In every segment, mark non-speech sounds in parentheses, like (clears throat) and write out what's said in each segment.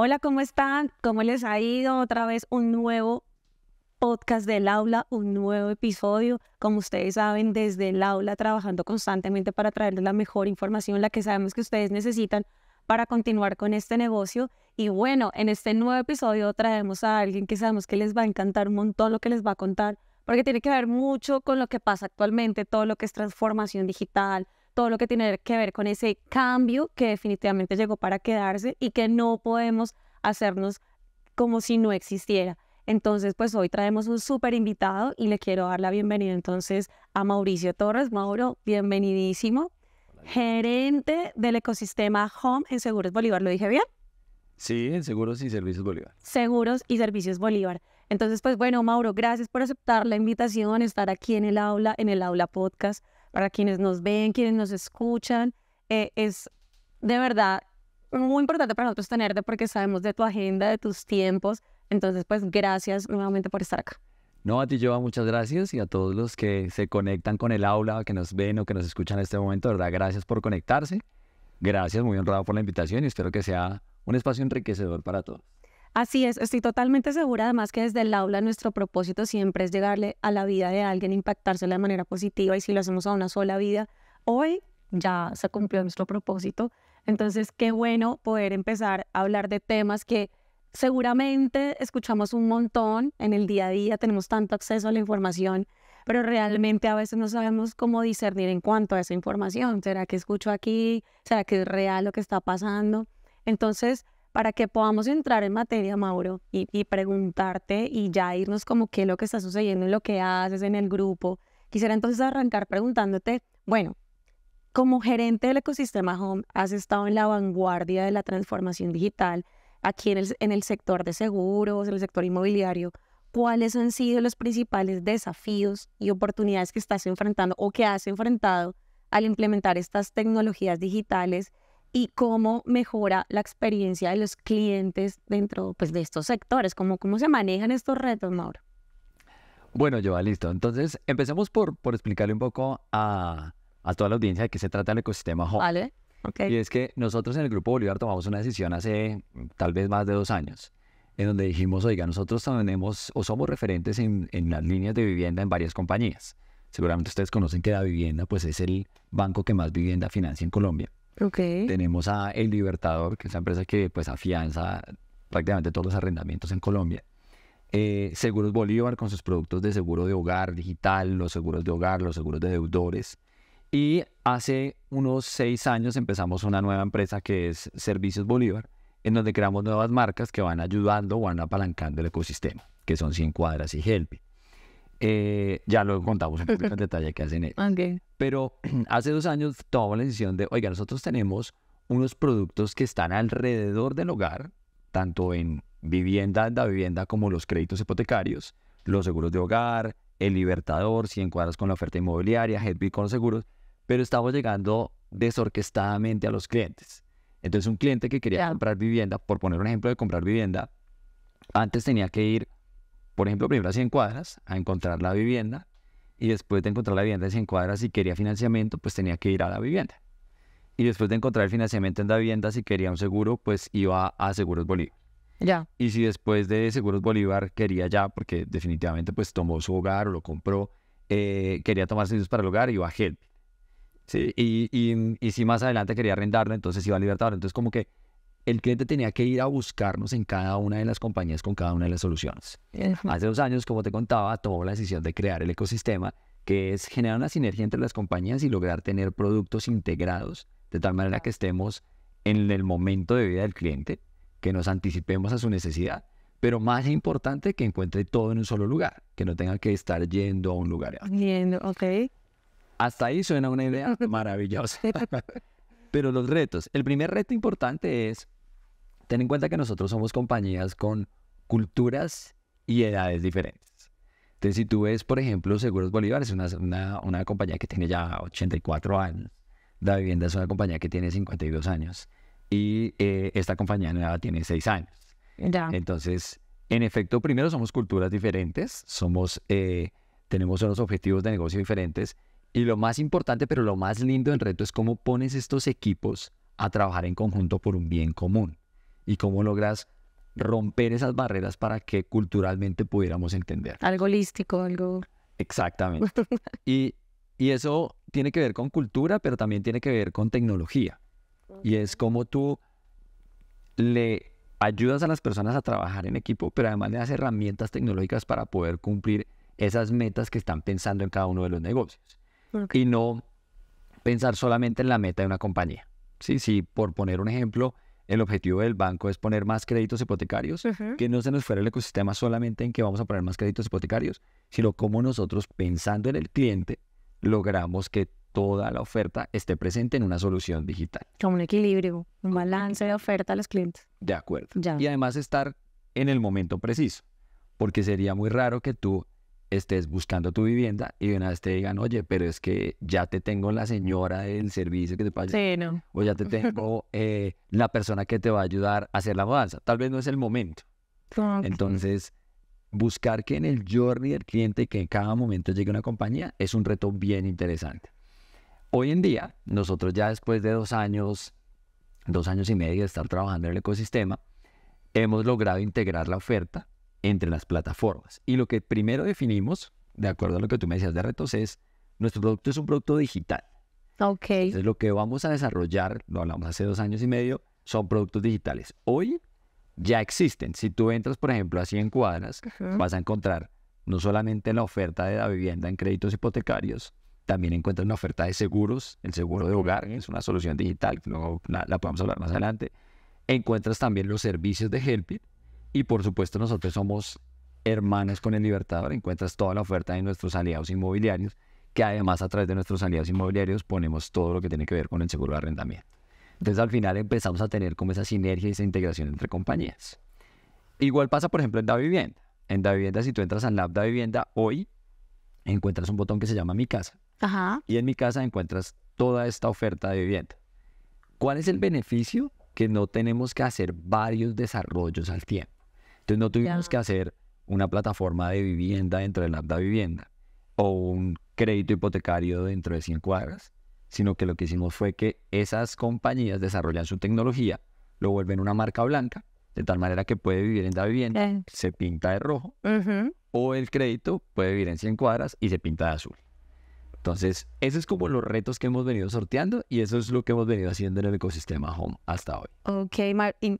Hola, ¿cómo están? ¿Cómo les ha ido? Otra vez un nuevo podcast del aula, un nuevo episodio. Como ustedes saben, desde el aula trabajando constantemente para traerles la mejor información, la que sabemos que ustedes necesitan para continuar con este negocio. Y bueno, en este nuevo episodio traemos a alguien que sabemos que les va a encantar un montón lo que les va a contar, porque tiene que ver mucho con lo que pasa actualmente, todo lo que es transformación digital, todo lo que tiene que ver con ese cambio que definitivamente llegó para quedarse y que no podemos hacernos como si no existiera. Entonces, pues hoy traemos un súper invitado y le quiero dar la bienvenida entonces a Mauricio Torres. Mauro, bienvenidísimo. Gerente del ecosistema Home en Seguros Bolívar, ¿lo dije bien? Sí, en Seguros y Servicios Bolívar. Seguros y Servicios Bolívar. Entonces, pues bueno, Mauro, gracias por aceptar la invitación, estar aquí en el aula, en el aula podcast, para quienes nos ven, quienes nos escuchan. Eh, es de verdad muy importante para nosotros tenerte porque sabemos de tu agenda, de tus tiempos. Entonces, pues gracias nuevamente por estar acá. No, a ti, Joa, muchas gracias y a todos los que se conectan con el aula, que nos ven o que nos escuchan en este momento, ¿verdad? Gracias por conectarse. Gracias, muy honrado por la invitación y espero que sea un espacio enriquecedor para todos. Así es, estoy totalmente segura además que desde el aula nuestro propósito siempre es llegarle a la vida de alguien, impactársela de manera positiva y si lo hacemos a una sola vida, hoy ya se cumplió nuestro propósito. Entonces, qué bueno poder empezar a hablar de temas que seguramente escuchamos un montón en el día a día, tenemos tanto acceso a la información, pero realmente a veces no sabemos cómo discernir en cuanto a esa información. ¿Será que escucho aquí? ¿Será que es real lo que está pasando? Entonces, para que podamos entrar en materia, Mauro, y, preguntarte y ya irnos como qué es lo que está sucediendo en lo que haces en el grupo, quisiera entonces arrancar preguntándote, bueno, como gerente del ecosistema Home, has estado en la vanguardia de la transformación digital aquí en el sector de seguros, en el sector inmobiliario. ¿Cuáles han sido los principales desafíos y oportunidades que estás enfrentando o que has enfrentado al implementar estas tecnologías digitales y cómo mejora la experiencia de los clientes dentro pues, de estos sectores, cómo, cómo se manejan estos retos, Mauro. Bueno, Joa, listo. Entonces, empecemos por, por explicarle un poco a, toda la audiencia de qué se trata el ecosistema Home. Vale. Y es que nosotros en el Grupo Bolívar tomamos una decisión hace mm, tal vez más de dos años, en donde dijimos, oiga, nosotros tenemos o somos referentes en, en las líneas de vivienda en varias compañías. Seguramente ustedes conocen que la vivienda pues es el banco que más vivienda financia en Colombia. Tenemos a El Libertador, que es una empresa que pues afianza prácticamente todos los arrendamientos en Colombia. Eh, seguros Bolívar con sus productos de seguro de hogar digital, los seguros de hogar, los seguros de deudores. Y hace unos seis años empezamos una nueva empresa que es Servicios Bolívar, en donde creamos nuevas marcas que van ayudando o van apalancando el ecosistema, que son 100 cuadras y help eh, ya lo contamos en (laughs) detalle que hacen ellos. Pero (clears throat) hace dos años tomamos la decisión de, oiga, nosotros tenemos unos productos que están alrededor del hogar, tanto en vivienda, en la vivienda, como los créditos hipotecarios, los seguros de hogar, el Libertador, 100 cuadras con la oferta inmobiliaria, headbit con los seguros, pero estamos llegando desorquestadamente a los clientes. Entonces, un cliente que quería comprar vivienda, por poner un ejemplo de comprar vivienda, antes tenía que ir, por ejemplo, primero a 100 cuadras a encontrar la vivienda, y después de encontrar la vivienda de 100 cuadras, si quería financiamiento, pues tenía que ir a la vivienda. Y después de encontrar el financiamiento en la vivienda, si quería un seguro, pues iba a Seguros Bolívar. Ya. Y si después de Seguros Bolívar quería ya, porque definitivamente pues tomó su hogar o lo compró, eh, quería tomar servicios para el hogar, iba a Help. Sí, y, si más adelante quería arrendarlo, entonces iba a Libertador. Entonces como que el cliente tenía que ir a buscarnos en cada una de las compañías con cada una de las soluciones. Hace dos años, como te contaba, tomó la decisión de crear el ecosistema, que es generar una sinergia entre las compañías y lograr tener productos integrados, de tal manera que estemos en el momento de vida del cliente, que nos anticipemos a su necesidad, pero más importante que encuentre todo en un solo lugar, que no tenga que estar yendo a un lugar. Yendo, ok. Hasta ahí suena una idea (laughs) maravillosa. Pero los retos. El primer reto importante es tener en cuenta que nosotros somos compañías con culturas y edades diferentes. Entonces, si tú ves, por ejemplo, Seguros Bolívar es una, compañía que tiene ya 84 años. La vivienda es una compañía que tiene 52 años. Y eh, esta compañía nueva tiene 6 años. Entonces, en efecto, primero somos culturas diferentes, somos, eh, tenemos unos objetivos de negocio diferentes y lo más importante, pero lo más lindo en reto es cómo pones estos equipos a trabajar en conjunto por un bien común y cómo logras romper esas barreras para que culturalmente pudiéramos entender. Algo holístico, algo... Exactamente. (laughs) y, y eso tiene que ver con cultura, pero también tiene que ver con tecnología. Y es como tú le ayudas a las personas a trabajar en equipo, pero además le das herramientas tecnológicas para poder cumplir esas metas que están pensando en cada uno de los negocios y no pensar solamente en la meta de una compañía. Sí, sí, por poner un ejemplo, el objetivo del banco es poner más créditos hipotecarios, que no se nos fuera el ecosistema solamente en que vamos a poner más créditos hipotecarios, sino cómo nosotros, pensando en el cliente, logramos que toda la oferta esté presente en una solución digital. Como un equilibrio, un balance de oferta a los clientes. De acuerdo. Y además estar en el momento preciso, porque sería muy raro que tú estés buscando tu vivienda y de una vez te digan, oye, pero es que ya te tengo la señora del servicio que te pase Sí, no. O ya te tengo (laughs) eh, la persona que te va a ayudar a hacer la mudanza. Tal vez no es el momento. Entonces, buscar que en el journey del cliente, que en cada momento llegue una compañía, es un reto bien interesante. Hoy en día, nosotros ya después de dos años, dos años y medio de estar trabajando en el ecosistema, hemos logrado integrar la oferta entre las plataformas. Y lo que primero definimos, de acuerdo a lo que tú me decías de retos, es nuestro producto es un producto digital. Ok. Entonces lo que vamos a desarrollar, lo hablamos hace dos años y medio, son productos digitales. Hoy ya existen. Si tú entras, por ejemplo, a 100 cuadras, vas a encontrar no solamente la oferta de la vivienda en créditos hipotecarios, también encuentras una oferta de seguros, el seguro de hogar, es una solución digital, la, podemos hablar más adelante. Encuentras también los servicios de Helpit, y por supuesto nosotros somos hermanos con el Libertador. Encuentras toda la oferta de nuestros aliados inmobiliarios, que además a través de nuestros aliados inmobiliarios ponemos todo lo que tiene que ver con el seguro de arrendamiento. Entonces al final empezamos a tener como esa sinergia y esa integración entre compañías. Igual pasa, por ejemplo, en Da Vivienda. En Da Vivienda, si tú entras al Lab Da Vivienda hoy, encuentras un botón que se llama Mi Casa. Y en Mi Casa encuentras toda esta oferta de vivienda. ¿Cuál es el beneficio? Que no tenemos que hacer varios desarrollos al tiempo. Entonces no tuvimos que hacer una plataforma de vivienda dentro del app de vivienda o un crédito hipotecario dentro de 100 cuadras, sino que lo que hicimos fue que esas compañías desarrollan su tecnología, lo vuelven una marca blanca, de tal manera que puede vivir en la vivienda, se pinta de rojo, o el crédito puede vivir en 100 cuadras y se pinta de azul. Entonces, eso es como los retos que hemos venido sorteando y eso es lo que hemos venido haciendo en el ecosistema Home hasta hoy. Ok,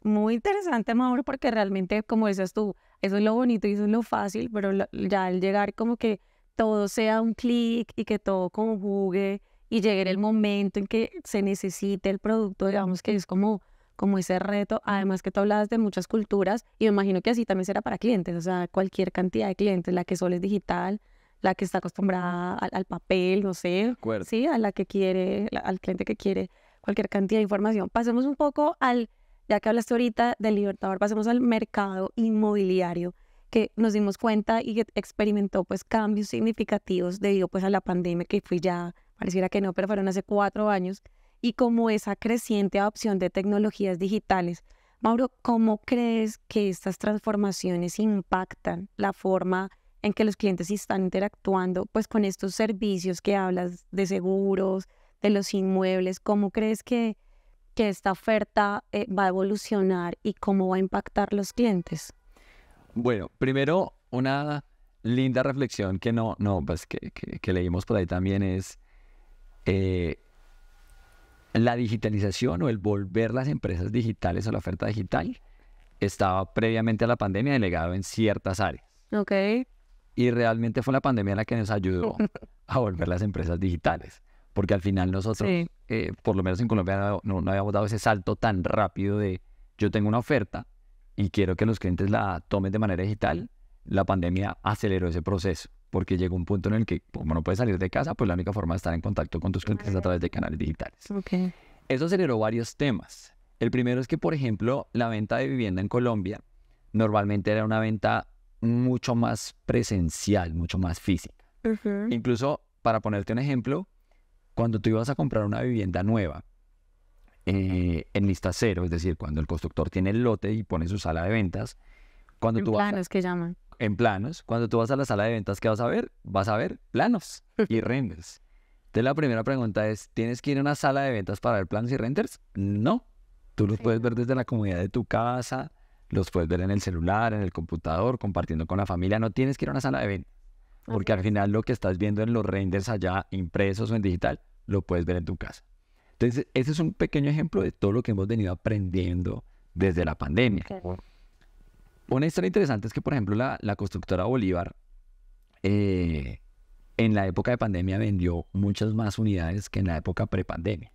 muy interesante, Mauro, porque realmente, como dices tú, eso es lo bonito y eso es lo fácil, pero ya al llegar como que todo sea un clic y que todo conjugue y llegue el momento en que se necesite el producto, digamos que es como, como ese reto. Además que tú hablabas de muchas culturas y me imagino que así también será para clientes, o sea, cualquier cantidad de clientes, la que solo es digital, la que está acostumbrada al, papel, no sé, sí, a la que quiere, al cliente que quiere cualquier cantidad de información. Pasemos un poco al, ya que hablaste ahorita del Libertador, pasemos al mercado inmobiliario que nos dimos cuenta y que experimentó pues cambios significativos debido pues a la pandemia que fue ya, pareciera que no, pero fueron hace cuatro años y como esa creciente adopción de tecnologías digitales. Mauro, ¿cómo crees que estas transformaciones impactan la forma en que los clientes están interactuando pues con estos servicios que hablas de seguros, de los inmuebles, ¿cómo crees que, esta oferta eh, va a evolucionar y cómo va a impactar los clientes? Bueno, primero una linda reflexión que no, no, pues que, que, leímos por ahí también es eh, la digitalización o el volver las empresas digitales a la oferta digital estaba previamente a la pandemia delegado en ciertas áreas. Ok. Y realmente fue la pandemia la que nos ayudó (laughs) a volver las empresas digitales, porque al final nosotros, eh, por lo menos en Colombia, no, habíamos dado ese salto tan rápido de yo tengo una oferta y quiero que los clientes la tomen de manera digital. La pandemia aceleró ese proceso porque llegó un punto en el que, como no puedes salir de casa, pues la única forma de estar en contacto con tus clientes es a través de canales digitales. Eso aceleró varios temas. El primero es que, por ejemplo, la venta de vivienda en Colombia normalmente era una venta mucho más presencial, mucho más física. Incluso, para ponerte un ejemplo, cuando tú ibas a comprar una vivienda nueva eh, en lista cero, es decir, cuando el constructor tiene el lote y pone su sala de ventas, cuando tú planos vas que llaman. En planos. Cuando tú vas a la sala de ventas, ¿qué vas a ver? Vas a ver planos y (laughs) renders. Entonces la primera pregunta es, ¿tienes que ir a una sala de ventas para ver planos y renders? No. Tú los puedes ver desde la comunidad de tu casa, los puedes ver en el celular, en el computador, compartiendo con la familia. No tienes que ir a una sala de venta. Porque al final lo que estás viendo en los renders allá, impresos o en digital, lo puedes ver en tu casa. Entonces, ese es un pequeño ejemplo de todo lo que hemos venido aprendiendo desde la pandemia. Una historia interesante es que, por ejemplo, la, constructora Bolívar, eh, en la época de pandemia vendió muchas más unidades que en la época prepandemia.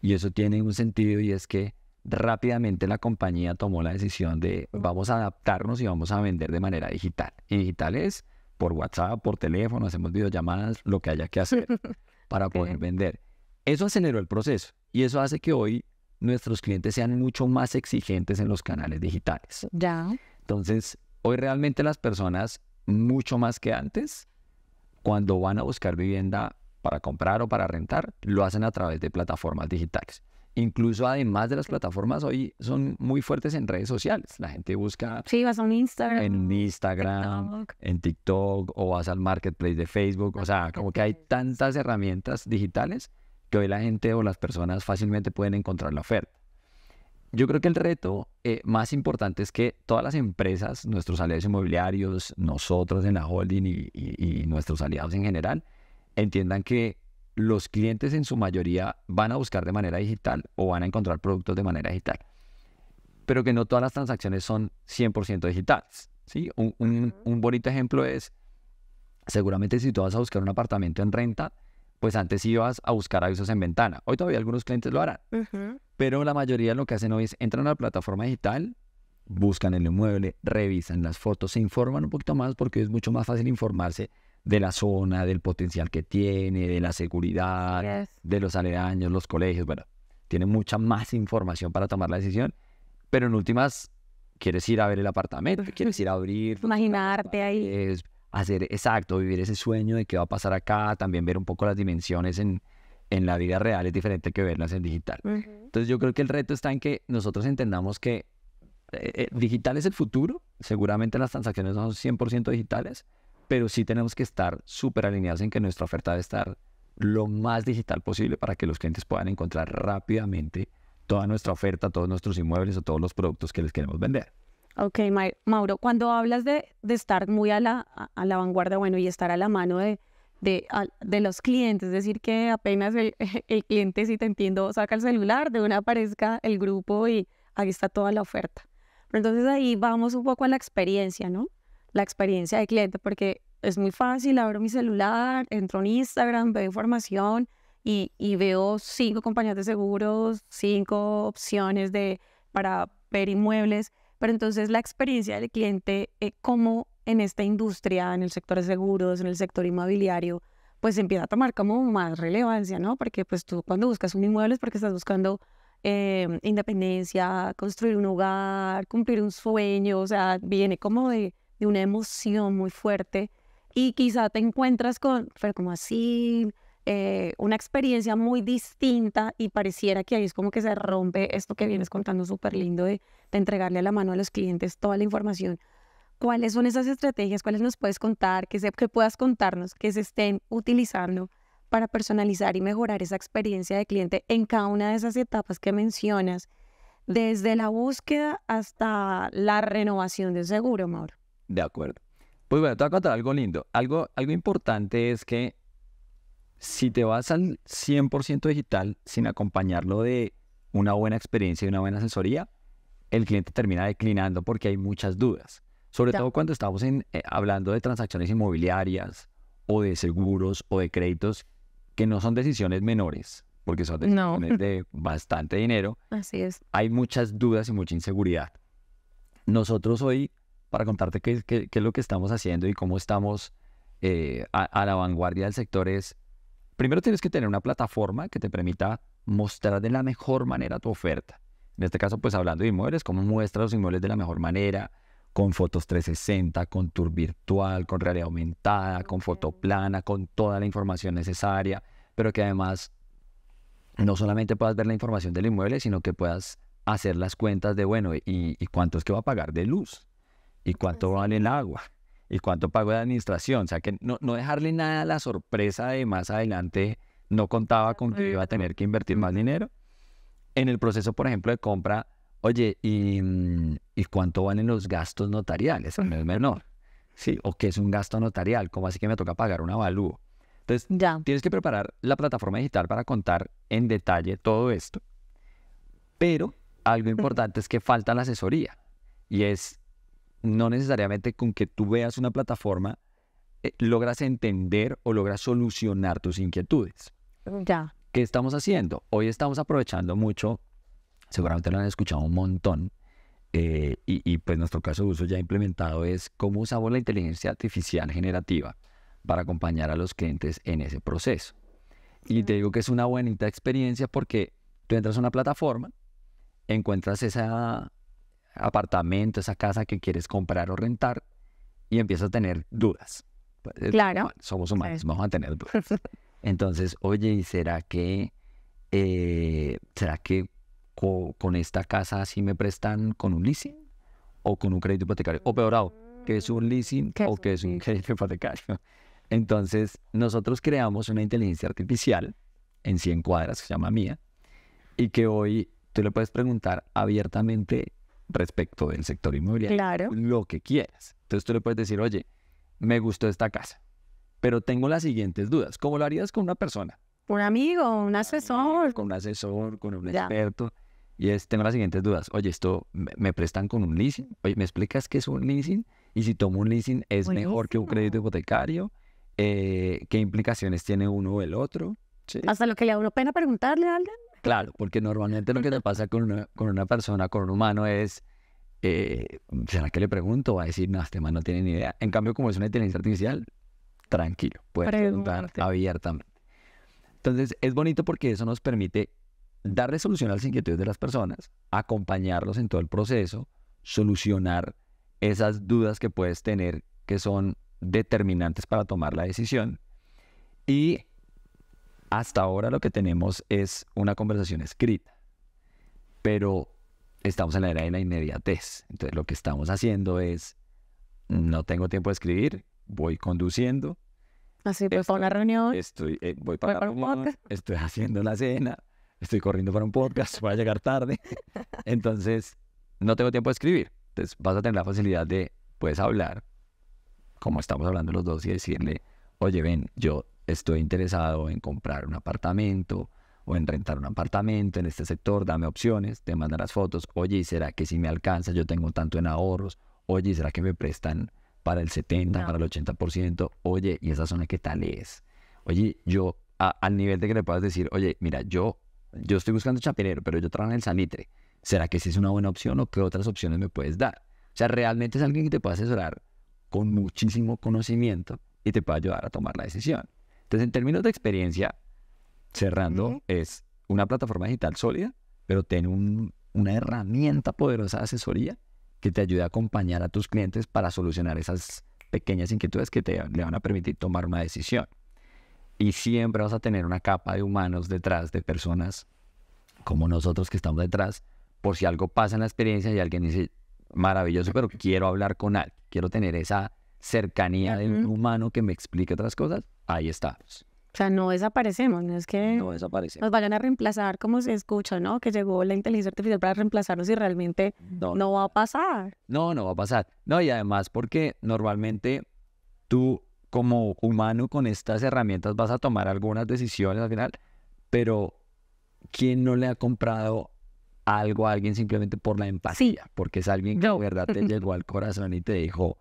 Y eso tiene un sentido y es que rápidamente la compañía tomó la decisión de vamos a adaptarnos y vamos a vender de manera digital. Y digital es por WhatsApp, por teléfono, hacemos videollamadas, lo que haya que hacer (laughs) para poder vender. Eso aceleró el proceso y eso hace que hoy nuestros clientes sean mucho más exigentes en los canales digitales. Ya. Entonces, hoy realmente las personas, mucho más que antes, cuando van a buscar vivienda para comprar o para rentar, lo hacen a través de plataformas digitales. Incluso además de las plataformas, hoy son muy fuertes en redes sociales. La gente busca. Sí, vas a un Instagram. En Instagram, en TikTok, o vas al marketplace de Facebook. O sea, como que hay tantas herramientas digitales que hoy la gente o las personas fácilmente pueden encontrar la oferta. Yo creo que el reto eh, más importante es que todas las empresas, nuestros aliados inmobiliarios, nosotros en la holding y nuestros aliados en general, entiendan que los clientes en su mayoría van a buscar de manera digital o van a encontrar productos de manera digital. Pero que no todas las transacciones son 100% digitales. ¿sí? Un, bonito ejemplo es, seguramente si tú vas a buscar un apartamento en renta, pues antes ibas a buscar avisos en ventana. Hoy todavía algunos clientes lo harán. Pero la mayoría lo que hacen hoy es entran a la plataforma digital, buscan el inmueble, revisan las fotos, se informan un poquito más porque es mucho más fácil informarse de la zona, del potencial que tiene, de la seguridad, de los aledaños, los colegios, bueno, tiene mucha más información para tomar la decisión, pero en últimas quieres ir a ver el apartamento, quieres ir a abrir, imaginarte ahí. hacer, exacto, vivir ese sueño de qué va a pasar acá, también ver un poco las dimensiones en, la vida real es diferente que verlas en digital. Entonces yo creo que el reto está en que nosotros entendamos que eh, eh, digital es el futuro, seguramente las transacciones no son 100% digitales, pero sí tenemos que estar súper alineados en que nuestra oferta debe estar lo más digital posible para que los clientes puedan encontrar rápidamente toda nuestra oferta, todos nuestros inmuebles o todos los productos que les queremos vender. Ok, Mauro, cuando hablas de, estar muy a la, a la vanguardia, bueno, y estar a la mano de, de, los clientes, es decir, que apenas (laughs) el, cliente, si te entiendo, saca el celular, de una aparezca el grupo y ahí está toda la oferta. Pero entonces ahí vamos un poco a la experiencia, ¿no? la experiencia del cliente, porque es muy fácil, abro mi celular, entro en Instagram, veo información y, veo cinco compañías de seguros, cinco opciones de, para ver inmuebles, pero entonces la experiencia del cliente, eh, como en esta industria, en el sector de seguros, en el sector inmobiliario, pues empieza a tomar como más relevancia, ¿no? Porque pues tú cuando buscas un inmueble es porque estás buscando em, independencia, construir un hogar, cumplir un sueño, o sea, viene como de, una emoción muy fuerte y quizá te encuentras con, pero como así, eh, una experiencia muy distinta y pareciera que ahí es como que se rompe esto que vienes contando súper lindo de, entregarle a la mano a los clientes toda la información. ¿Cuáles son esas estrategias? ¿Cuáles nos puedes contar? Que, se, que puedas contarnos, que se estén utilizando para personalizar y mejorar esa experiencia de cliente en cada una de esas etapas que mencionas, desde la búsqueda hasta la renovación del seguro, Mauro. De acuerdo. Pues bueno, te voy a contar algo lindo. Algo, algo importante es que si te vas al 100% digital sin acompañarlo de una buena experiencia y una buena asesoría, el cliente termina declinando porque hay muchas dudas. Sobre todo cuando estamos en, eh, hablando de transacciones inmobiliarias o de seguros o de créditos que no son decisiones menores, porque son decisiones de (laughs) bastante dinero. Así es. Hay muchas dudas y mucha inseguridad. Nosotros hoy para contarte qué, es lo que estamos haciendo y cómo estamos eh, a, la vanguardia del sector es, primero tienes que tener una plataforma que te permita mostrar de la mejor manera tu oferta. En este caso, pues hablando de inmuebles, cómo muestras los inmuebles de la mejor manera, con fotos 360, con tour virtual, con realidad aumentada, con foto plana, con toda la información necesaria, pero que además no solamente puedas ver la información del inmueble, sino que puedas hacer las cuentas de, bueno, ¿y, y cuánto es que va a pagar de luz? y cuánto pues vale el agua y cuánto pago de administración. O sea, que no, dejarle nada a la sorpresa de más adelante, no contaba con que iba a tener que invertir más dinero. En el proceso, por ejemplo, de compra, oye, ¿y, y cuánto en los gastos notariales? No es menor. Sí, o qué es un gasto notarial, ¿cómo así que me toca pagar un avalúo? Entonces, ya. tienes que preparar la plataforma digital para contar en detalle todo esto. Pero algo (laughs) importante es que falta la asesoría. Y es no necesariamente con que tú veas una plataforma eh, logras entender o logras solucionar tus inquietudes. Mm, ya. ¿Qué estamos haciendo? Hoy estamos aprovechando mucho, seguramente lo han escuchado un montón, eh, y, y, pues nuestro caso de uso ya implementado es cómo usamos la inteligencia artificial generativa para acompañar a los clientes en ese proceso. Y te digo que es una bonita experiencia porque tú entras a una plataforma, encuentras esa, apartamento, esa casa que quieres comprar o rentar y empiezas a tener dudas. Pues, eh, claro. Somos humanos, vamos a tener dudas. (laughs) Entonces, oye, ¿y será que, eh, será que con esta casa sí me prestan con un leasing o con un crédito hipotecario? O peor aún, ¿qué es un leasing o qué es un crédito hipotecario? Entonces, nosotros creamos una inteligencia artificial en 100 cuadras, que se llama Mía, y que hoy tú le puedes preguntar abiertamente respecto del sector inmobiliario. Lo que quieras. Entonces tú le puedes decir, oye, me gustó esta casa, pero tengo las siguientes dudas. ¿Cómo lo harías con una persona? Un amigo, un asesor. Con un asesor, con un experto. Y es, tengo las siguientes dudas. Oye, esto me, prestan con un leasing. Oye, ¿me explicas qué es un leasing? Y si tomo un leasing, ¿es mejor que un crédito hipotecario? Eh, ¿Qué implicaciones tiene uno o el otro? Hasta lo que le da pena preguntarle a alguien. Claro, porque normalmente lo que te pasa con una, persona, con un humano, es, eh, ¿será que le pregunto? Va a decir, no, este man no tiene ni idea. En cambio, como es una inteligencia artificial, tranquilo, puedes preguntar abiertamente. Entonces, es bonito porque eso nos permite dar resolución a las inquietudes de las personas, acompañarlos en todo el proceso, solucionar esas dudas que puedes tener que son determinantes para tomar la decisión y hasta ahora lo que tenemos es una conversación escrita, pero estamos en la era de la inmediatez. Entonces lo que estamos haciendo es, no tengo tiempo de escribir, voy conduciendo. Así, voy para una reunión. Estoy, eh, voy para, estoy haciendo la cena, estoy corriendo para un podcast, voy a llegar tarde. (laughs) Entonces, no tengo tiempo de escribir. Entonces vas a tener la facilidad de, puedes hablar, como estamos hablando los dos, y decirle, oye, ven, yo estoy interesado en comprar un apartamento o en rentar un apartamento en este sector, dame opciones, te mandan las fotos, oye, será que si me alcanza yo tengo tanto en ahorros? Oye, será que me prestan para el 70, para el 80%? Oye, ¿y esa zona qué tal es? Oye, yo, al nivel de que le puedas decir, oye, mira, yo, yo estoy buscando chapinero, pero yo trabajo en el sanitre, ¿será que si es una buena opción o qué otras opciones me puedes dar? O sea, realmente es alguien que te puede asesorar con muchísimo conocimiento y te puede ayudar a tomar la decisión. Entonces, en términos de experiencia, cerrando, es una plataforma digital sólida, pero tiene una herramienta poderosa de asesoría que te ayude a acompañar a tus clientes para solucionar esas pequeñas inquietudes que te le van a permitir tomar una decisión. Y siempre vas a tener una capa de humanos detrás, de personas como nosotros que estamos detrás, por si algo pasa en la experiencia y alguien dice, maravilloso, pero quiero hablar con alguien, quiero tener esa cercanía de un humano que me explique otras cosas, ahí está. O sea, no desaparecemos, no es que no nos vayan a reemplazar como se escucha, ¿no? Que llegó la inteligencia artificial para reemplazarnos y realmente no, va a pasar. No, no va a pasar. No, y además porque normalmente tú como humano con estas herramientas vas a tomar algunas decisiones al final, pero ¿quién no le ha comprado algo a alguien simplemente por la empatía? Porque es alguien que de verdad te (laughs) llegó al corazón y te dijo,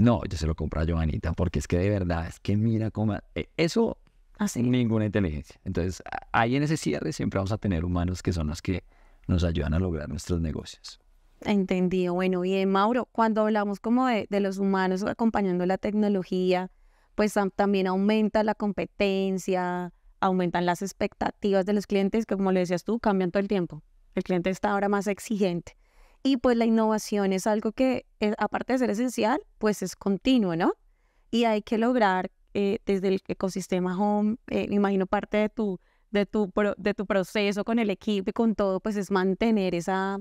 no, yo se lo compro a Joanita, porque es que de verdad, es que mira cómo... Eh, eso, ah, sin ninguna inteligencia. Entonces, ahí en ese cierre siempre vamos a tener humanos que son los que nos ayudan a lograr nuestros negocios. Entendido. Bueno, y Mauro, cuando hablamos como de, de los humanos acompañando la tecnología, pues también aumenta la competencia, aumentan las expectativas de los clientes, que como le decías tú, cambian todo el tiempo. El cliente está ahora más exigente. Y pues la innovación es algo que, eh, aparte de ser esencial, pues es continuo, ¿no? Y hay que lograr eh, desde el ecosistema home, eh, me imagino parte de tu, de, tu de tu proceso con el equipo y con todo, pues es mantener esa,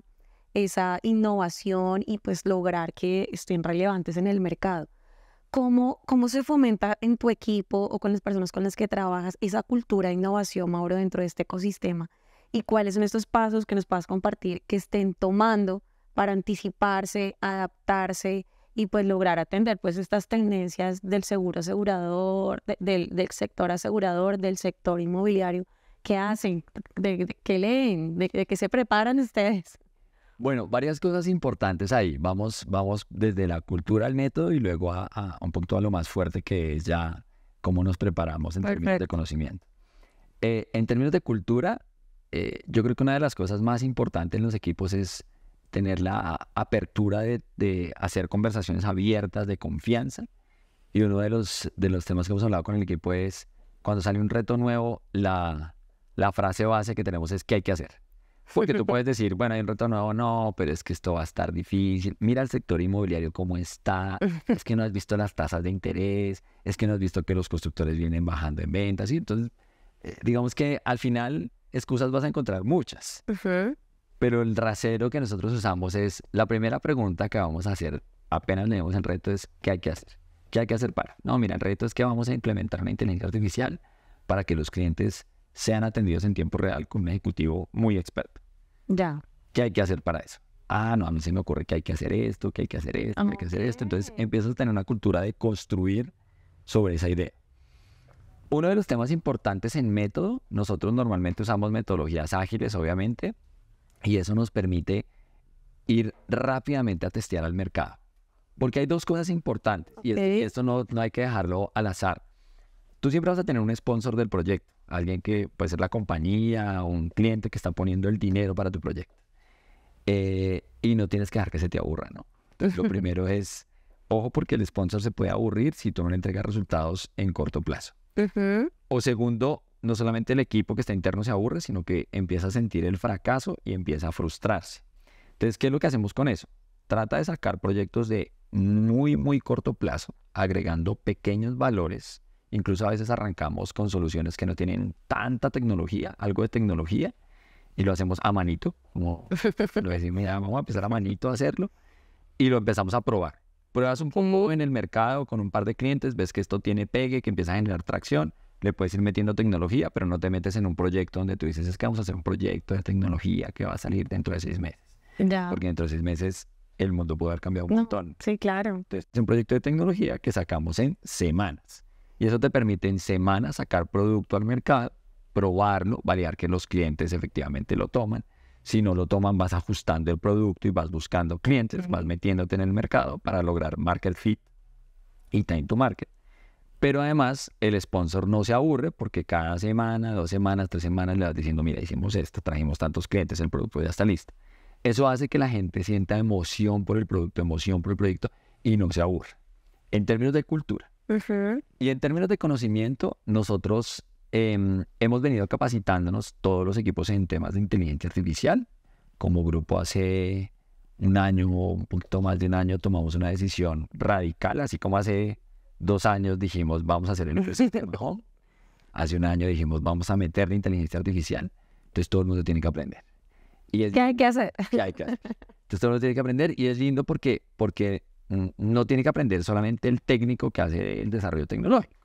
esa innovación y pues lograr que estén relevantes en el mercado. ¿Cómo, ¿Cómo se fomenta en tu equipo o con las personas con las que trabajas esa cultura de innovación, Mauro, dentro de este ecosistema? ¿Y cuáles son estos pasos que nos puedas compartir que estén tomando para anticiparse, adaptarse y pues lograr atender pues estas tendencias del seguro asegurador, del, del, sector asegurador, del sector inmobiliario. ¿Qué hacen? ¿De, qué leen? ¿De, que qué se preparan ustedes? Bueno, varias cosas importantes ahí. Vamos, vamos desde la cultura al método y luego a, un punto a lo más fuerte que es ya cómo nos preparamos en términos de conocimiento. Eh, en términos de cultura, eh, yo creo que una de las cosas más importantes en los equipos es tener la apertura de, hacer conversaciones abiertas de confianza. Y uno de los, de los temas que hemos hablado con el equipo es, cuando sale un reto nuevo, la, la frase base que tenemos es ¿qué hay que hacer? Porque tú puedes decir, bueno, hay un reto nuevo, no, pero es que esto va a estar difícil. Mira el sector inmobiliario cómo está, es que no has visto las tasas de interés, es que no has visto que los constructores vienen bajando en ventas. Y entonces, eh, digamos que al final excusas vas a encontrar muchas. Pero el rasero que nosotros usamos es, la primera pregunta que vamos a hacer apenas leemos en reto es, ¿qué hay que hacer? ¿Qué hay que hacer para? No, mira, el reto es que vamos a implementar una inteligencia artificial para que los clientes sean atendidos en tiempo real con un ejecutivo muy experto. Ya. ¿Qué hay que hacer para eso? Ah, no, a mí se me ocurre que hay que hacer esto, que hay que hacer esto, que hay que hacer esto. Entonces empiezas a tener una cultura de construir sobre esa idea. Uno de los temas importantes en método, nosotros normalmente usamos metodologías ágiles, obviamente, y eso nos permite ir rápidamente a testear al mercado. Porque hay dos cosas importantes y, esto no, hay que dejarlo al azar. Tú siempre vas a tener un sponsor del proyecto, alguien que puede ser la compañía o un cliente que está poniendo el dinero para tu proyecto. Eh, y no tienes que dejar que se te aburra, ¿no? Entonces, lo (laughs) primero es, ojo porque el sponsor se puede aburrir si tú no le entregas resultados en corto plazo. O segundo, no solamente el equipo que está interno se aburre, sino que empieza a sentir el fracaso y empieza a frustrarse. Entonces, ¿qué es lo que hacemos con eso? Trata de sacar proyectos de muy, muy corto plazo, agregando pequeños valores. Incluso a veces arrancamos con soluciones que no tienen tanta tecnología, algo de tecnología, y lo hacemos a manito, como (laughs) lo decimos, vamos a empezar a manito a hacerlo, y lo empezamos a probar. Pruebas un poco en el mercado con un par de clientes, ves que esto tiene pegue, que empieza a generar tracción, le puedes ir metiendo tecnología, pero no te metes en un proyecto donde tú dices, es que vamos a hacer un proyecto de tecnología que va a salir dentro de seis meses. Porque dentro de seis meses el mundo puede haber cambiado un montón. Sí, claro. Entonces, es un proyecto de tecnología que sacamos en semanas. Y eso te permite en semanas sacar producto al mercado, probarlo, validar que los clientes efectivamente lo toman. Si no lo toman, vas ajustando el producto y vas buscando clientes, vas metiéndote en el mercado para lograr market fit y time to market. Pero además, el sponsor no se aburre porque cada semana, dos semanas, tres semanas le vas diciendo, mira, hicimos esto, trajimos tantos clientes, el producto ya está listo. Eso hace que la gente sienta emoción por el producto, emoción por el proyecto y no se aburre. En términos de cultura. Y en términos de conocimiento, nosotros em, hemos venido capacitándonos todos los equipos en temas de inteligencia artificial. Como grupo hace un año o un poquito más de un año tomamos una decisión radical, así como hace dos años dijimos, vamos a hacer el (laughs) sistema. Hace un año dijimos, vamos a meter la inteligencia artificial. Entonces todo el mundo tiene que aprender. Y ¿Qué hay que hacer? (laughs) ¿Qué hay que hacer? Entonces todo el mundo tiene que aprender y es lindo porque, porque mm, no tiene que aprender solamente el técnico que hace el desarrollo tecnológico,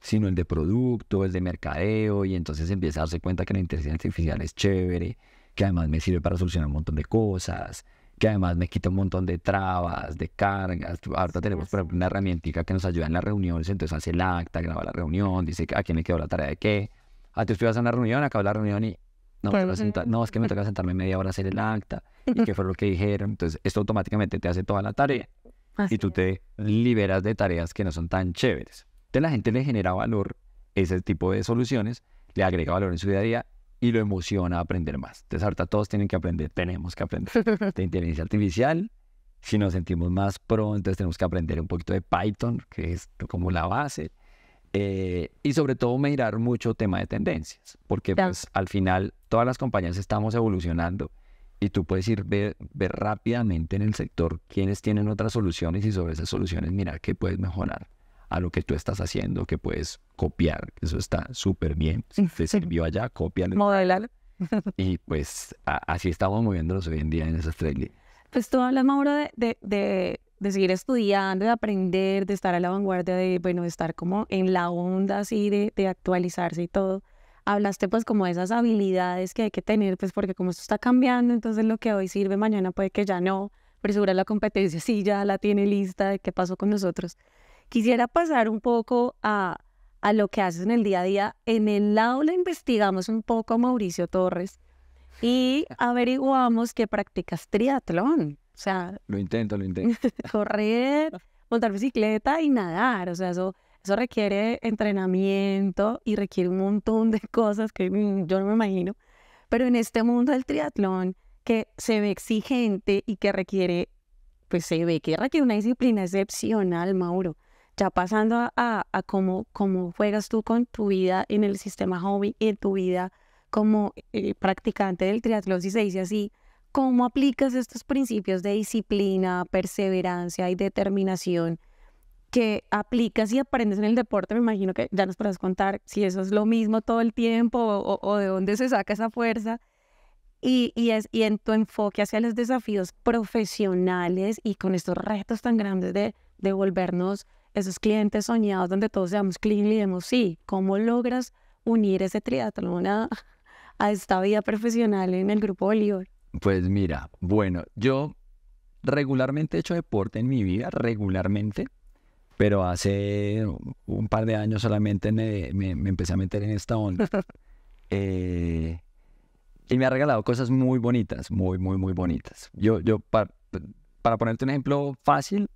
sino el de producto, el de mercadeo y entonces empieza a darse cuenta que la inteligencia artificial es chévere, que además me sirve para solucionar un montón de cosas, que además me quita un montón de trabas, de cargas. Ahorita tenemos, una herramientica que nos ayuda en las reuniones, entonces hace el acta, graba la reunión, dice a quién le quedó la tarea de qué. a ah, tú ibas a una reunión, acaba la reunión y no, no, es que me toca sentarme media hora a hacer el acta (laughs) y qué fue lo que dijeron. Entonces, esto automáticamente te hace toda la tarea y tú te liberas de tareas que no son tan chéveres. Entonces, la gente le genera valor ese tipo de soluciones, le agrega valor en su día a día y lo emociona aprender más. Entonces ahorita todos tienen que aprender, tenemos que aprender (laughs) de inteligencia artificial. Si nos sentimos más pro, tenemos que aprender un poquito de Python, que es como la base. Eh, y sobre todo mirar mucho tema de tendencias, porque pues, al final todas las compañías estamos evolucionando y tú puedes ir ver, ver rápidamente en el sector quiénes tienen otras soluciones y sobre esas soluciones mirar qué puedes mejorar a lo que tú estás haciendo, que puedes copiar. Eso está súper bien. se (laughs) sirvió allá, copiar. Modelar. (laughs) y pues así estamos moviéndonos hoy en día en esas tres Pues tú hablas, Mauro, de, de, de, de, seguir estudiando, de aprender, de estar a la vanguardia, de, bueno, estar como en la onda así, de, actualizarse y todo hablaste pues como de esas habilidades que hay que tener, pues porque como esto está cambiando, entonces lo que hoy sirve mañana puede que ya no, pero segura la competencia sí ya la tiene lista de qué pasó con nosotros. Quisiera pasar un poco a, lo que haces en el día a día. En el aula investigamos un poco a Mauricio Torres y (laughs) averiguamos que practicas triatlón. O sea, lo intento, lo intento. (laughs) correr, montar bicicleta y nadar. O sea, eso, eso requiere entrenamiento y requiere un montón de cosas que mm, yo no me imagino. Pero en este mundo del triatlón, que se ve exigente y que requiere, pues se ve que requiere una disciplina excepcional, Mauro ya pasando a, cómo, juegas tú con tu vida en el sistema hobby y en tu vida como eh, practicante del triatlón, si se dice así, ¿cómo aplicas estos principios de disciplina, perseverancia y determinación que aplicas y aprendes en el deporte? Me imagino que ya nos podrás contar si eso es lo mismo todo el tiempo o, de dónde se saca esa fuerza. Y, y en tu enfoque hacia los desafíos profesionales y con estos retos tan grandes de, de volvernos esos clientes soñados donde todos seamos clean y demos sí, ¿cómo logras unir ese triatlón a, esta vida profesional en el Grupo Bolívar? Pues mira, bueno, yo regularmente he hecho deporte en mi vida, regularmente, pero hace un par de años solamente me, empecé a meter en esta onda. (laughs) Eh, y me ha regalado cosas muy bonitas, muy, muy, muy bonitas. Yo, yo para, para ponerte un ejemplo fácil,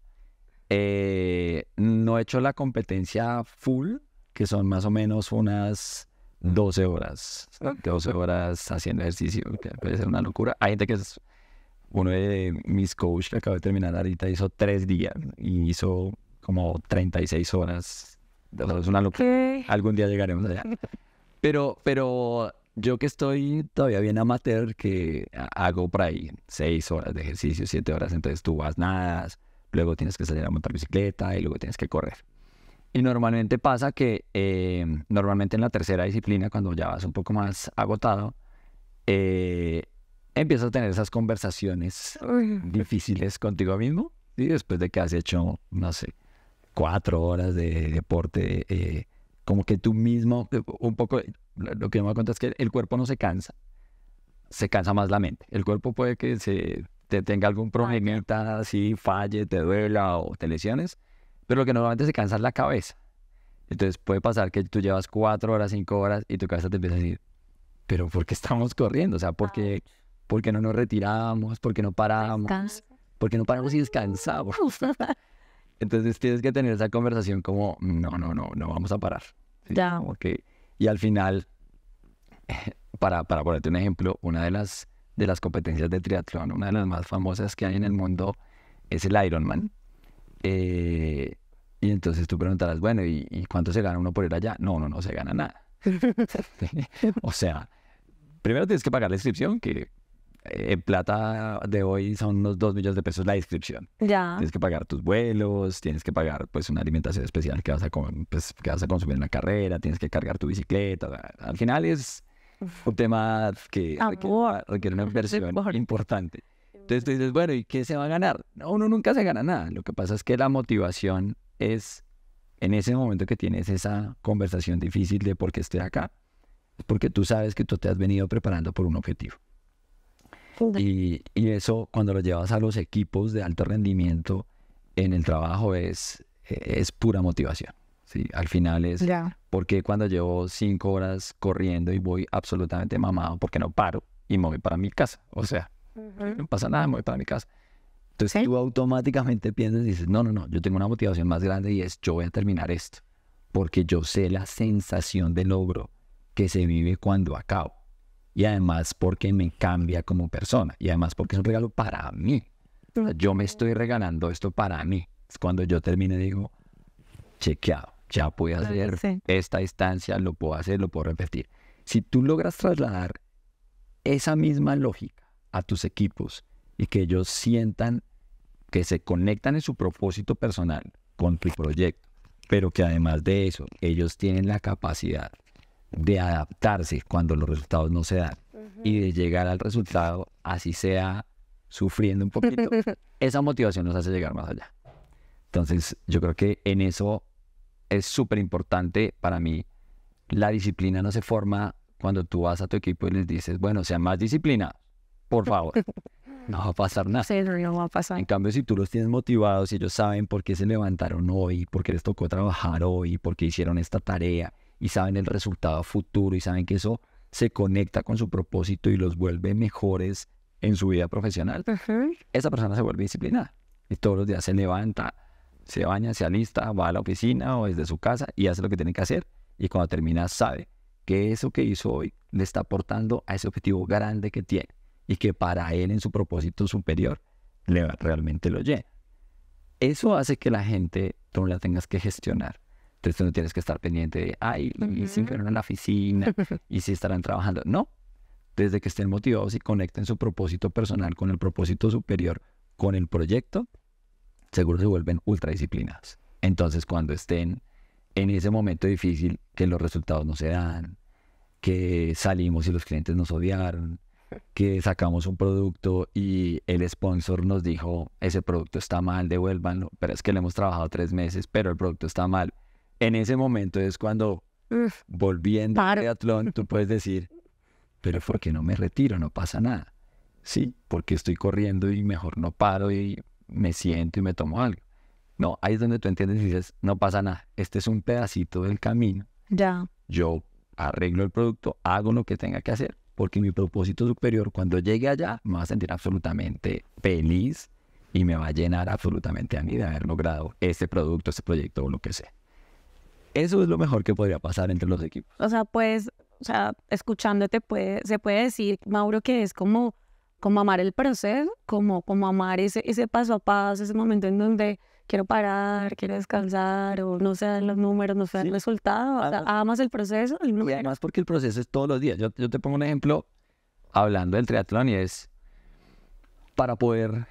eh, no he hecho la competencia full, que son más o menos unas 12 horas. 12 ah, horas haciendo ejercicio, que puede ser una locura. Hay gente que es uno de mis coaches que acabo de terminar ahorita hizo tres días y hizo como 36 horas. es una locura. Algún día llegaremos allá. Pero, pero yo que estoy todavía bien amateur, que hago por ahí 6 horas de ejercicio, 7 horas, entonces tú vas nada luego tienes que salir a montar bicicleta y luego tienes que correr. Y normalmente pasa que eh, normalmente en la tercera disciplina, cuando ya vas un poco más agotado, eh, empiezas a tener esas conversaciones difíciles contigo mismo y después de que has hecho, no sé, cuatro horas de deporte, eh, como que tú mismo, un poco, lo que me acuerdo cuenta es que el cuerpo no se cansa, se cansa más la mente. El cuerpo puede que se te tenga algún problema así falle, te duela o te lesiones. Pero lo que normalmente se cansa es la cabeza. Entonces puede pasar que tú llevas cuatro horas, cinco horas y tu cabeza te empieza a decir, pero ¿por qué estamos corriendo? O sea, ¿por qué, no nos retiramos? ¿Por qué no paramos? ¿Por qué no paramos y descansamos? (laughs) Entonces tienes que tener esa conversación como, no, no, no, no vamos a parar. Ya. Y al final, (laughs) para, para ponerte un ejemplo, una de las de las competencias de triatlón. Una de las más famosas que hay en el mundo es el Ironman. Eh, y entonces tú preguntarás, bueno, ¿y, cuánto se gana uno por ir allá? No, no, no se gana nada. (laughs) (laughs) o sea, primero tienes que pagar la inscripción, que eh, en plata de hoy son unos 2 millones de pesos la inscripción. Ya. Tienes que pagar tus vuelos, tienes que pagar pues una alimentación especial que vas a, pues, que vas a consumir en la carrera, tienes que cargar tu bicicleta. Al final es un tema que requiere, una (laughs) inversión importante. Entonces tú dices, bueno, ¿y qué se va a ganar? uno nunca se gana nada. Lo que pasa es que la motivación es en ese momento que tienes esa conversación difícil de por qué estoy acá, es porque tú sabes que tú te has venido preparando por un objetivo. Y, y eso cuando lo llevas a los equipos de alto rendimiento en el trabajo es, es pura motivación. ¿sí? Al final es, porque cuando llevo cinco horas corriendo y voy absolutamente mamado porque no paro y me voy para mi casa? O sea, no pasa nada, me voy para mi casa. Entonces tú automáticamente piensas y dices, no, no, no, yo tengo una motivación más grande y es, yo voy a terminar esto, porque yo sé la sensación de logro que se vive cuando acabo. Y además porque me cambia como persona. Y además porque es un regalo para mí. yo me estoy regalando esto para mí. Es cuando yo termine digo, chequeado ya puedo hacer esta distancia, lo puedo hacer, lo puedo repetir. Si tú logras trasladar esa misma lógica a tus equipos y que ellos sientan que se conectan en su propósito personal con tu proyecto, pero que además de eso ellos tienen la capacidad de adaptarse cuando los resultados no se dan y de llegar al resultado así sea sufriendo un poquito, (laughs) esa motivación nos hace llegar más allá. Entonces yo creo que en eso es súper importante para mí. La disciplina no se forma cuando tú vas a tu equipo y les dices, bueno, sea más disciplina, por favor. (laughs) No va a pasar nada. En cambio, si tú los tienes motivados y ellos saben por qué se levantaron hoy, por qué les tocó trabajar hoy, por qué hicieron esta tarea y saben el resultado futuro y saben que eso se conecta con su propósito y los vuelve mejores en su vida profesional, esa persona se vuelve disciplinada y todos los días se levanta, se baña, se alista, va a la oficina o desde su casa y hace lo que tiene que hacer. Y cuando termina, sabe que eso que hizo hoy le está aportando a ese objetivo grande que tiene y que para él en su propósito superior le, realmente lo llena. Eso hace que la gente tú no la tengas que gestionar. Entonces tú no tienes que estar pendiente de, ay, y si la oficina (laughs) y si estarán trabajando. No, desde que estén motivados y conecten su propósito personal con el propósito superior, con el proyecto, seguro se vuelven ultradisciplinas. Entonces, cuando estén en ese momento difícil, que los resultados no se dan, que salimos y los clientes nos odiaron, que sacamos un producto y el sponsor nos dijo, ese producto está mal, devuélvanlo, pero es que le hemos trabajado tres meses, pero el producto está mal. En ese momento es cuando, volviendo al triatlón, tú puedes decir, pero ¿por qué no me retiro? No pasa nada. Sí, porque estoy corriendo y mejor no paro y me siento y me tomo algo. No, ahí es donde tú entiendes y dices, no pasa nada, este es un pedacito del camino. Ya. Yo arreglo el producto, hago lo que tenga que hacer, porque mi propósito superior, cuando llegue allá, me va a sentir absolutamente feliz y me va a llenar absolutamente a mí de haber logrado ese producto, ese proyecto o lo que sea. Eso es lo mejor que podría pasar entre los equipos. O sea, pues, o sea, escuchándote puede, se puede decir, Mauro, que es como como amar el proceso, como, como amar ese, ese paso a paso, ese momento en donde quiero parar, quiero descansar, o no se dan los números, no se dan resultado. resultados, o amas el proceso. El y porque el proceso es todos los días. Yo, te pongo un ejemplo hablando del triatlón y es para poder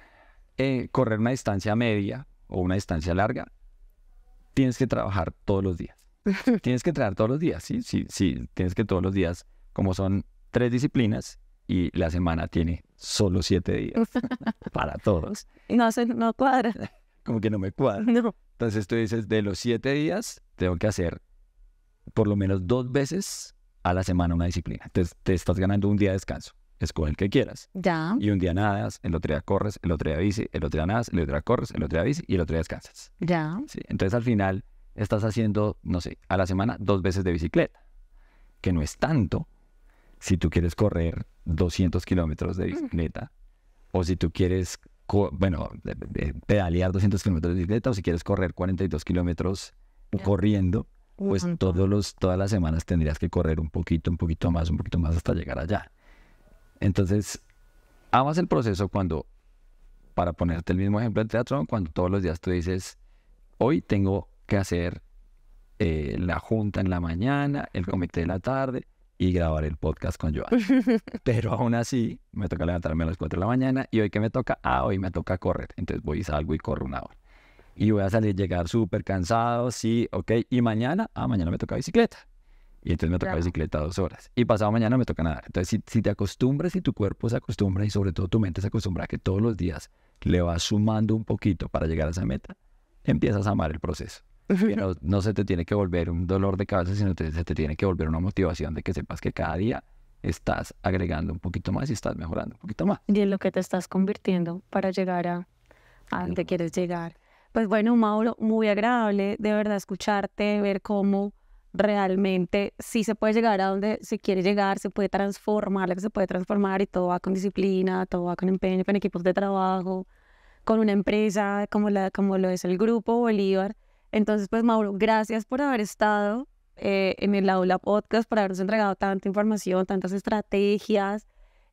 eh, correr una distancia media o una distancia larga, tienes que trabajar todos los días. (laughs) tienes que trabajar todos los días, sí, sí, sí, tienes que todos los días, como son tres disciplinas, y la semana tiene solo siete días (laughs) para todos. No, no cuadra. Como que no me cuadra. No. Entonces tú dices, de los siete días tengo que hacer por lo menos dos veces a la semana una disciplina. Entonces te estás ganando un día de descanso. Escoge el que quieras. Ya. Y un día nadas, el otro día corres, el otro día bici, el otro día nadas, el otro día corres, el otro día bici y el otro día descansas. Ya. Entonces al final estás haciendo, no sé, a la semana dos veces de bicicleta, que no es tanto, si tú quieres correr 200 kilómetros de bicicleta, o si tú quieres, bueno, pedalear 200 kilómetros de bicicleta, o si quieres correr 42 kilómetros corriendo, pues todos los, todas las semanas tendrías que correr un poquito, un poquito más, un poquito más hasta llegar allá. Entonces, amas el proceso cuando, para ponerte el mismo ejemplo en teatro, cuando todos los días tú dices, hoy tengo que hacer eh, la junta en la mañana, el comité de la tarde, y grabar el podcast con Joan. (laughs) Pero aún así, me toca levantarme a las 4 de la mañana y hoy que me toca, ah, hoy me toca correr. Entonces voy y salgo y corro una hora. Y voy a salir, llegar súper cansado, sí, ok. Y mañana, ah, mañana me toca bicicleta. Y entonces me toca bicicleta dos horas. Y pasado mañana me toca nadar. Entonces, si, si te acostumbras y tu cuerpo se acostumbra y sobre todo tu mente se acostumbra a que todos los días le vas sumando un poquito para llegar a esa meta, empiezas a amar el proceso. Pero (laughs) no, se te tiene que volver un dolor de cabeza, sino que se te tiene que volver una motivación de que sepas que cada día estás agregando un poquito más y estás mejorando un poquito más. Y en lo que te estás convirtiendo para llegar a, donde quieres llegar. Pues bueno, Mauro, muy agradable de verdad escucharte, ver cómo realmente sí se puede llegar a donde se quiere llegar, se puede transformar, lo que se puede transformar y todo va con disciplina, todo va con empeño, con equipos de trabajo, con una empresa como, la, como lo es el Grupo Bolívar entonces, pues Mauro, gracias por haber estado eh, en el Aula Podcast, por habernos entregado tanta información, tantas estrategias.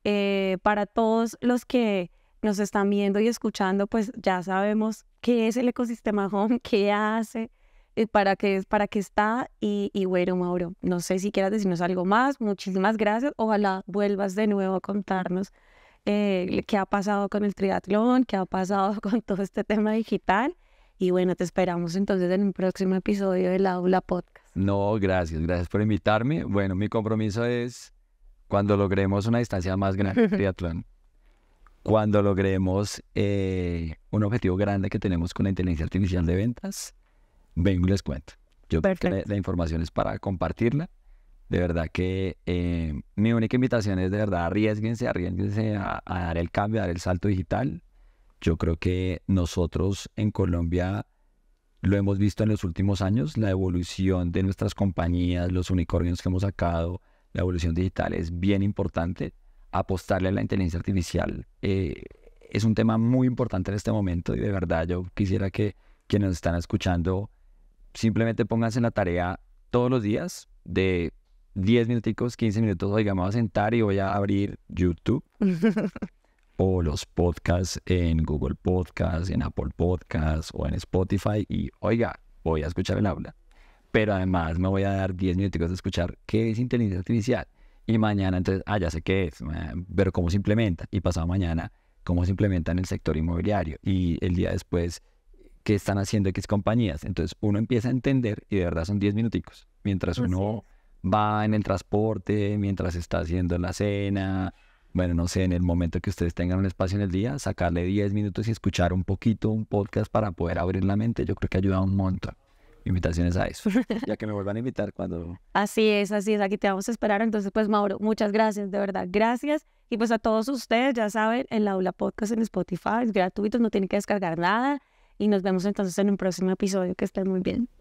Eh, para todos los que nos están viendo y escuchando, pues ya sabemos qué es el ecosistema home, (laughs) qué hace, y eh, para qué, para qué está. Y, bueno, Mauro, no sé si quieras decirnos algo más. Muchísimas gracias. Ojalá vuelvas de nuevo a contarnos qué ha pasado con el triatlón, qué ha pasado (laughs) con todo este tema digital. Y bueno, te esperamos entonces en un próximo episodio del Aula Podcast. No, gracias, gracias por invitarme. Bueno, mi compromiso es cuando logremos una distancia más grande (laughs) triatlón, cuando logremos eh, un objetivo grande que tenemos con la inteligencia artificial de ventas, vengo y les cuento. Yo creo la, información es para compartirla de verdad que eh, mi única invitación es de verdad arriesguense, arriesguense a, a, dar el cambio, a dar el salto digital. Yo creo que nosotros en Colombia lo hemos visto en los últimos años, la evolución de nuestras compañías, los unicornios que hemos sacado, la evolución digital es bien importante. Apostarle a la inteligencia artificial eh, es un tema muy importante en este momento y de verdad yo quisiera que quienes nos están escuchando simplemente pónganse en la tarea todos los días de 10 minuticos, 15 minutos, oiga, me voy a sentar y voy a abrir YouTube (laughs) o los podcasts en Google Podcasts, en Apple Podcasts o en Spotify y oiga, voy a escuchar el aula, Pero además me voy a dar 10 minutos de escuchar qué es inteligencia artificial. Y mañana entonces, ah, ya sé qué es, pero cómo se implementa. Y pasado mañana, cómo se implementa en el sector inmobiliario. Y el día después, qué están haciendo X compañías. Entonces uno empieza a entender y de verdad son 10 minuticos. Mientras uno va en el transporte, mientras está haciendo la cena, bueno, no sé, en el momento que ustedes tengan un espacio en el día, sacarle 10 minutos y escuchar un poquito un podcast para poder abrir la mente, yo creo que ayuda un montón. Invitaciones a eso, (laughs) ya que me vuelvan a invitar cuando... Así es, así es, aquí te vamos a esperar. Entonces, pues Mauro, muchas gracias, de verdad, gracias. Y pues a todos ustedes, ya saben, en el Aula Podcast en Spotify es gratuito, no tienen que descargar nada. Y nos vemos entonces en un próximo episodio, que estén muy bien.